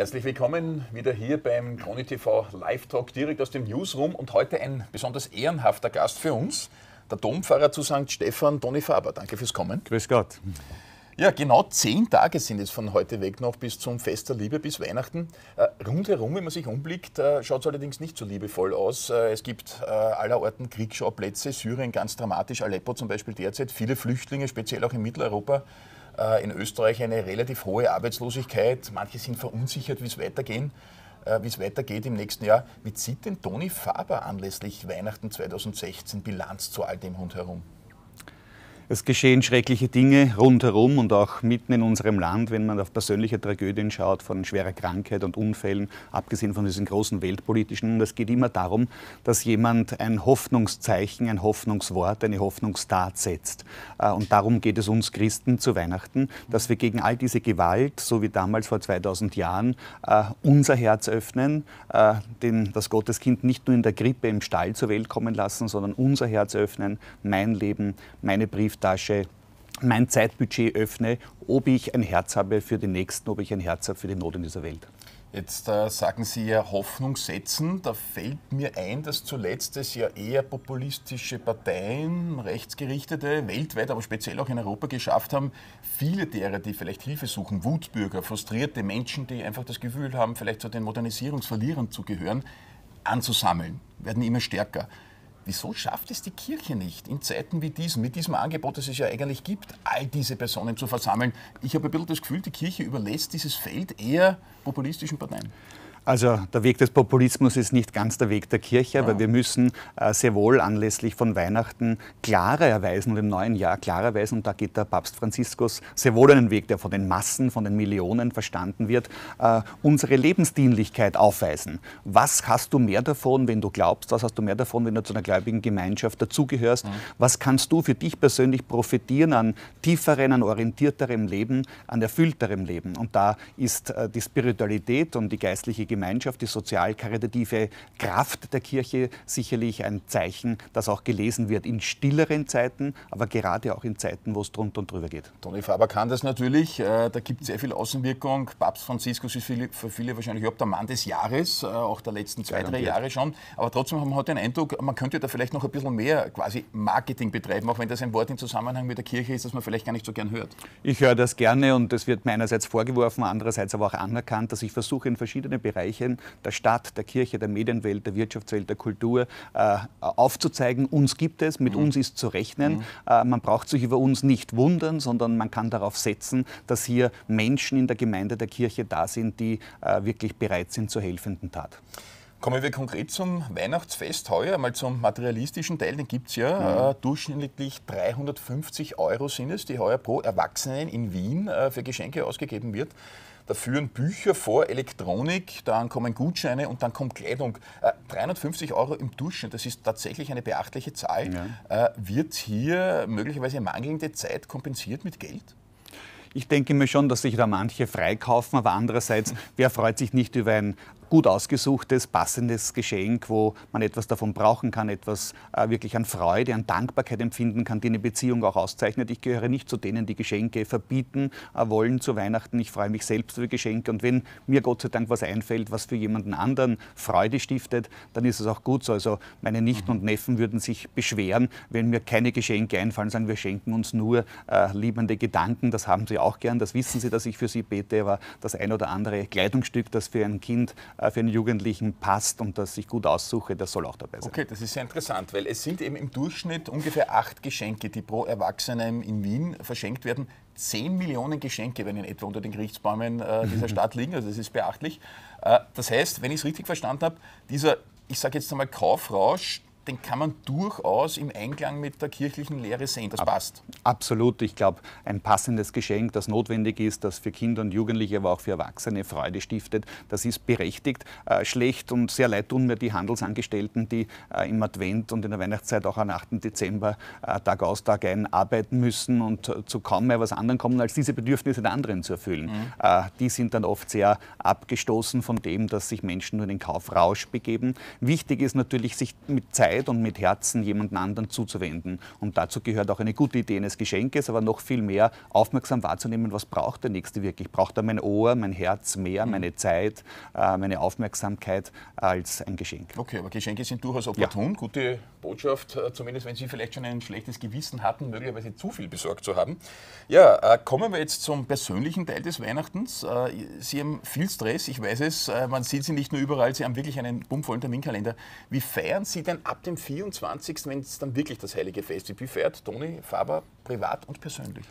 Herzlich willkommen wieder hier beim Kroni TV Live Talk direkt aus dem Newsroom und heute ein besonders ehrenhafter Gast für uns, der Dompfarrer zu St. Stefan, Toni Faber. Danke fürs Kommen. Grüß Gott. Ja, genau zehn Tage sind es von heute weg noch bis zum Fest der Liebe, bis Weihnachten. Äh, rundherum, wenn man sich umblickt, äh, schaut es allerdings nicht so liebevoll aus. Äh, es gibt allerorten Kriegsschauplätze, Syrien ganz dramatisch, Aleppo zum Beispiel derzeit, viele Flüchtlinge, speziell auch in Mitteleuropa. Äh, in Österreich eine relativ hohe Arbeitslosigkeit. Manche sind verunsichert, wie es weitergehen äh, wie es weitergeht im nächsten Jahr. Wie zieht denn Toni Faber anlässlich Weihnachten 2016 Bilanz zu all dem rundherum? Es geschehen schreckliche Dinge rundherum und auch mitten in unserem Land, wenn man auf persönliche Tragödien schaut, von schwerer Krankheit und Unfällen, abgesehen von diesen großen weltpolitischen. Und es geht immer darum, dass jemand ein Hoffnungszeichen, ein Hoffnungswort, eine Hoffnungstat setzt. Äh, und darum geht es uns Christen zu Weihnachten, dass wir gegen all diese Gewalt, so wie damals vor 2000 Jahren, äh, unser Herz öffnen, äh, den, das Gotteskind nicht nur in der Grippe im Stall zur Welt kommen lassen, sondern unser Herz öffnen, mein Leben, meine Briefe Brieftasche mein Zeitbudget öffne, ob ich ein Herz habe für den Nächsten, ob ich ein Herz habe für die Not in dieser Welt. Jetzt äh, sagen Sie ja Hoffnung setzen. Da fällt mir ein, dass zuletzt es ja eher populistische Parteien, rechtsgerichtete, weltweit, aber speziell auch in Europa geschafft haben, viele derer, die vielleicht Hilfe suchen, Wutbürger, frustrierte Menschen, die einfach das Gefühl haben, vielleicht zu den Modernisierungsverlierern zu gehören, anzusammeln, werden immer stärker. Wieso schafft es die Kirche nicht, in Zeiten wie diesen, mit diesem Angebot, das es ja eigentlich gibt, all diese Personen zu versammeln? Ich habe ein bisschen das Gefühl, die Kirche überlässt dieses Feld eher populistischen Parteien. Also der Weg des Populismus ist nicht ganz der Weg der Kirche, aber ja. wir müssen äh, sehr wohl anlässlich von Weihnachten klarer erweisen und im neuen Jahr klarer erweisen. Und da geht der Papst Franziskus sehr wohl einen Weg, der von den Massen, von den Millionen verstanden wird, äh, unsere Lebensdienlichkeit aufweisen. Was hast du mehr davon, wenn du glaubst? Was hast du mehr davon, wenn du zu einer gläubigen Gemeinschaft dazugehörst? Ja. Was kannst du für dich persönlich profitieren an tieferen, an orientierterem Leben, an erfüllterem Leben? Und da ist äh, die Spiritualität und die geistliche Gemeinschaft, die sozial-karitative Kraft der Kirche sicherlich ein Zeichen, das auch gelesen wird in stilleren Zeiten, aber gerade auch in Zeiten, wo es drunter und drüber geht. Toni Faber kann das natürlich. Äh, da gibt es sehr viel Außenwirkung. Papst Franziskus ist für viele wahrscheinlich überhaupt der Mann des Jahres, äh, auch der letzten zwei, drei Jahre schon. Aber trotzdem haben wir heute den Eindruck, man könnte da vielleicht noch ein bisschen mehr quasi Marketing betreiben, auch wenn das ein Wort im Zusammenhang mit der Kirche ist, das man vielleicht gar nicht so gern hört. Ich höre das gerne und es wird mir einerseits vorgeworfen, andererseits aber auch anerkannt, dass ich versuche, in verschiedenen Bereichen Bereichen der Stadt, der Kirche, der Medienwelt, der Wirtschaftswelt, der Kultur äh, aufzuzeigen. Uns gibt es, mit mhm. uns ist zu rechnen. Mhm. Äh, man braucht sich über uns nicht wundern, sondern man kann darauf setzen, dass hier Menschen in der Gemeinde, der Kirche da sind, die äh, wirklich bereit sind zur helfenden Tat. Kommen wir konkret zum Weihnachtsfest heuer, mal zum materialistischen Teil, den gibt es ja. Mhm. Äh, durchschnittlich 350 Euro sind es, die heuer pro Erwachsenen in Wien äh, für Geschenke ausgegeben wird da führen Bücher vor, Elektronik, dann kommen Gutscheine und dann kommt Kleidung. Äh, 350 Euro im Durchschnitt, das ist tatsächlich eine beachtliche Zahl. Ja. Äh, wird hier möglicherweise mangelnde Zeit kompensiert mit Geld? Ich denke mir schon, dass sich da manche freikaufen, aber andererseits, wer freut sich nicht über ein gut ausgesuchtes, passendes Geschenk, wo man etwas davon brauchen kann, etwas äh, wirklich an Freude, an Dankbarkeit empfinden kann, die eine Beziehung auch auszeichnet. Ich gehöre nicht zu denen, die Geschenke verbieten äh, wollen zu Weihnachten. Ich freue mich selbst über Geschenke und wenn mir Gott sei Dank was einfällt, was für jemanden anderen Freude stiftet, dann ist es auch gut so. Also meine Nichten mhm. und Neffen würden sich beschweren, wenn mir keine Geschenke einfallen, sagen wir schenken uns nur äh, liebende Gedanken. Das haben sie auch gern, das wissen sie, dass ich für sie bete, aber das ein oder andere Kleidungsstück, das für ein Kind äh, äh, für einen Jugendlichen passt und das ich gut aussuche, das soll auch dabei sein. Okay, das ist sehr interessant, weil es sind eben im Durchschnitt ungefähr acht Geschenke, die pro Erwachsenen in Wien verschenkt werden. Zehn Millionen Geschenke werden in etwa unter den Gerichtsbäumen äh, dieser mhm. Stadt liegen, also das ist beachtlich. Äh, das heißt, wenn ich es richtig verstanden habe, dieser, ich sage jetzt einmal Kaufrausch, den kann man durchaus im Einklang mit der kirchlichen Lehre sehen. Das passt. Absolut. Ich glaube, ein passendes Geschenk, das notwendig ist, das für Kinder und Jugendliche, aber auch für Erwachsene Freude stiftet, das ist berechtigt. Äh, schlecht und sehr leid tun mir die Handelsangestellten, die äh, im Advent und in der Weihnachtszeit auch am 8. Dezember äh, Tag aus, Tag ein arbeiten müssen und äh, zu kaum mehr was anderem kommen, als diese Bedürfnisse der anderen zu erfüllen. Mhm. Äh, die sind dann oft sehr abgestoßen von dem, dass sich Menschen nur in den Kaufrausch begeben. Wichtig ist natürlich, sich mit Zeit Zeit und mit Herzen jemanden anderen zuzuwenden. Und dazu gehört auch eine gute Idee eines Geschenkes, aber noch viel mehr aufmerksam wahrzunehmen, was braucht der Nächste wirklich. Braucht er mein Ohr, mein Herz mehr, mhm. meine Zeit, äh, meine Aufmerksamkeit als ein Geschenk. Okay, aber Geschenke sind durchaus opportun. Ja. Gute Botschaft, äh, zumindest wenn Sie vielleicht schon ein schlechtes Gewissen hatten, möglicherweise zu viel besorgt zu haben. Ja, äh, kommen wir jetzt zum persönlichen Teil des Weihnachtens. Sie haben viel Stress, ich weiß es, man sieht Sie nicht nur überall, Sie haben wirklich einen bummvollen Terminkalender. Wie feiern Sie denn ab? dem 24., wenn es dann wirklich das Heilige Fest ist. Wie feiert Toni Faber privat und persönlich?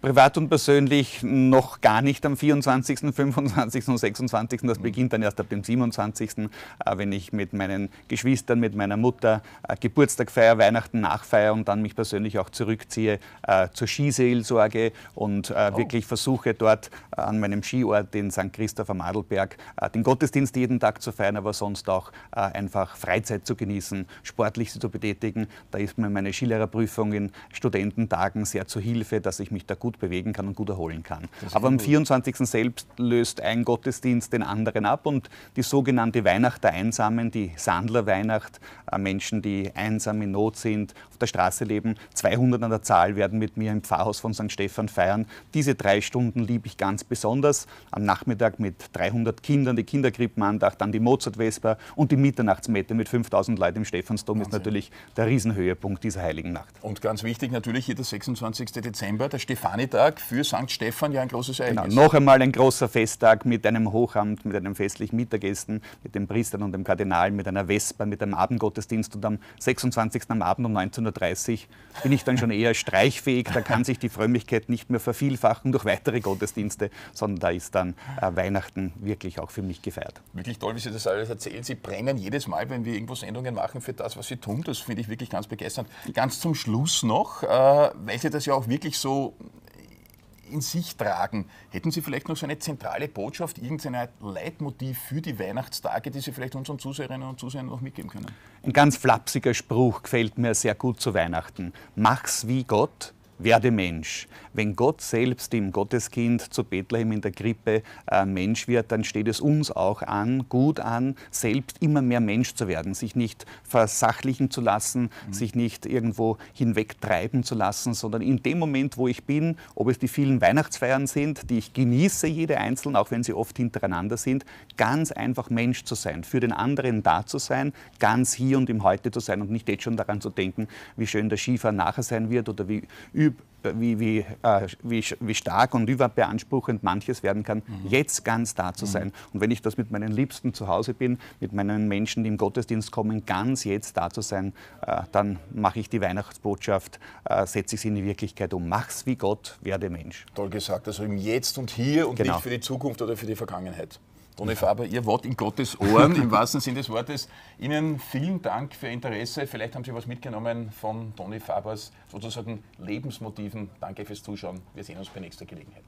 privat und persönlich noch gar nicht am 24., 25. und 26. Das mhm. beginnt dann erst ab dem 27., äh, wenn ich mit meinen Geschwistern, mit meiner Mutter äh, Geburtstag feiere, Weihnachten nachfeier und dann mich persönlich auch zurückziehe äh, zur Skiseelsorge und oh. wirklich versuche dort an meinem Skiort in St. Christoph am Adelberg den Gottesdienst jeden Tag zu feiern, aber sonst auch einfach Freizeit zu genießen, sportlich zu betätigen. Da ist mir meine Skilehrerprüfung in Studententagen sehr zu Hilfe, dass ich mich da gut gut bewegen kann und gut erholen kann. Aber am 24. selbst löst ein Gottesdienst den anderen ab und die sogenannte Weihnacht der Einsamen, die Sandlerweihnacht, äh, Menschen, die einsam in Not sind, auf der Straße leben, 200 an der Zahl werden mit mir im Pfarrhaus von St. Stephan feiern. Diese drei Stunden liebe ich ganz besonders. Am Nachmittag mit 300 Kindern, die Kinderkrippenandacht, dann die Mozart-Vesper und die Mitternachtsmette mit 5000 Leuten im Stephansdom Wahnsinn. ist natürlich der Riesenhöhepunkt dieser Heiligen Nacht. Und ganz wichtig natürlich hier der 26. Dezember, der Stefan Johannitag für St. Stefan ja ein großes genau, Ereignis. Genau, noch einmal ein großer Festtag mit einem Hochamt, mit einem festlichen Mittagessen, mit den Priestern und dem Kardinal, mit einer Vesper, mit einem Abendgottesdienst und am 26. am Abend um 19.30 Uhr bin ich dann schon eher streichfähig, da kann sich die Frömmigkeit nicht mehr vervielfachen durch weitere Gottesdienste, sondern da ist dann äh, Weihnachten wirklich auch für mich gefeiert. Wirklich toll, wie Sie das alles erzählen. Sie brennen jedes Mal, wenn wir irgendwo Sendungen machen, für das, was Sie tun. Das finde ich wirklich ganz begeisternd. Ganz zum Schluss noch, äh, weil Sie das ja auch wirklich so in sich tragen. Hätten Sie vielleicht noch so eine zentrale Botschaft, irgendein Leitmotiv für die Weihnachtstage, die Sie vielleicht unseren Zuseherinnen und Zusehern noch mitgeben können? Ein ganz flapsiger Spruch gefällt mir sehr gut zu Weihnachten. Mach's wie Gott, werde Mensch. Wenn Gott selbst im Gotteskind zu Bethlehem in der Krippe äh, Mensch wird, dann steht es uns auch an, gut an, selbst immer mehr Mensch zu werden, sich nicht versachlichen zu lassen, mhm. sich nicht irgendwo hinwegtreiben zu lassen, sondern in dem Moment, wo ich bin, ob es die vielen Weihnachtsfeiern sind, die ich genieße, jede einzelne, auch wenn sie oft hintereinander sind, ganz einfach Mensch zu sein, für den anderen da zu sein, ganz hier und im Heute zu sein und nicht jetzt schon daran zu denken, wie schön der Skifahren nachher sein wird oder wie übel wie, wie, äh, wie, wie stark und überbeanspruchend manches werden kann, mhm. jetzt ganz da zu mhm. sein. Mhm. Und wenn ich das mit meinen Liebsten zu Hause bin, mit meinen Menschen, die im Gottesdienst kommen, ganz jetzt da zu sein, äh, dann mache ich die Weihnachtsbotschaft, äh, setze ich sie in die Wirklichkeit um. Mach's wie Gott, werde Mensch. Toll gesagt. Also im Jetzt und Hier und genau. nicht für die Zukunft oder für die Vergangenheit. Toni Faber, Ihr Wort in Gottes Ohren, im wahrsten Sinn des Wortes. Ihnen vielen Dank für Ihr Interesse. Vielleicht haben Sie was mitgenommen von Toni Fabers sozusagen Lebensmotiven. Danke fürs Zuschauen. Wir sehen uns bei nächster Gelegenheit.